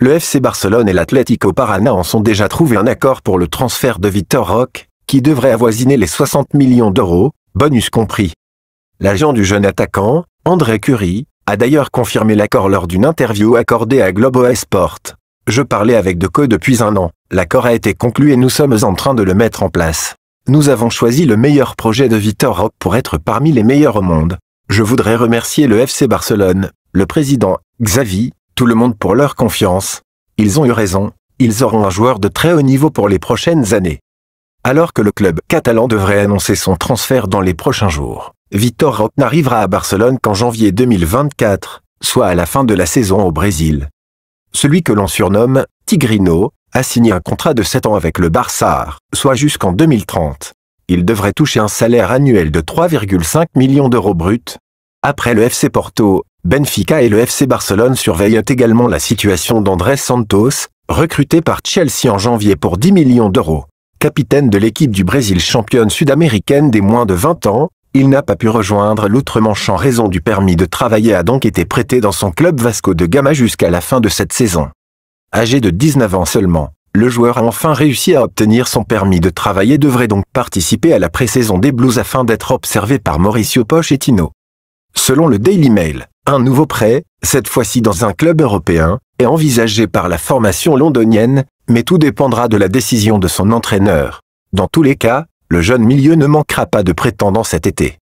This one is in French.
Le FC Barcelone et l'Atlético Parana en sont déjà trouvé un accord pour le transfert de Victor Roque, qui devrait avoisiner les 60 millions d'euros, bonus compris. L'agent du jeune attaquant, André Curie, a d'ailleurs confirmé l'accord lors d'une interview accordée à Globo Esport. Je parlais avec Deco depuis un an. L'accord a été conclu et nous sommes en train de le mettre en place. Nous avons choisi le meilleur projet de Victor Roque pour être parmi les meilleurs au monde. Je voudrais remercier le FC Barcelone, le président, Xavi, tout le monde pour leur confiance. Ils ont eu raison, ils auront un joueur de très haut niveau pour les prochaines années. Alors que le club catalan devrait annoncer son transfert dans les prochains jours, victor Roque n'arrivera à Barcelone qu'en janvier 2024, soit à la fin de la saison au Brésil. Celui que l'on surnomme Tigrino a signé un contrat de 7 ans avec le Barça, soit jusqu'en 2030. Il devrait toucher un salaire annuel de 3,5 millions d'euros bruts. Après le FC Porto, Benfica et le FC Barcelone surveillent également la situation d'Andrés Santos, recruté par Chelsea en janvier pour 10 millions d'euros. Capitaine de l'équipe du Brésil championne sud-américaine des moins de 20 ans, il n'a pas pu rejoindre l'outre-Manche en raison du permis de travailler a donc été prêté dans son club Vasco de Gama jusqu'à la fin de cette saison. Âgé de 19 ans seulement, le joueur a enfin réussi à obtenir son permis de travailler et devrait donc participer à la pré-saison des Blues afin d'être observé par Mauricio Pochettino. Selon le Daily Mail, un nouveau prêt, cette fois-ci dans un club européen, est envisagé par la formation londonienne, mais tout dépendra de la décision de son entraîneur. Dans tous les cas, le jeune milieu ne manquera pas de prétendants cet été.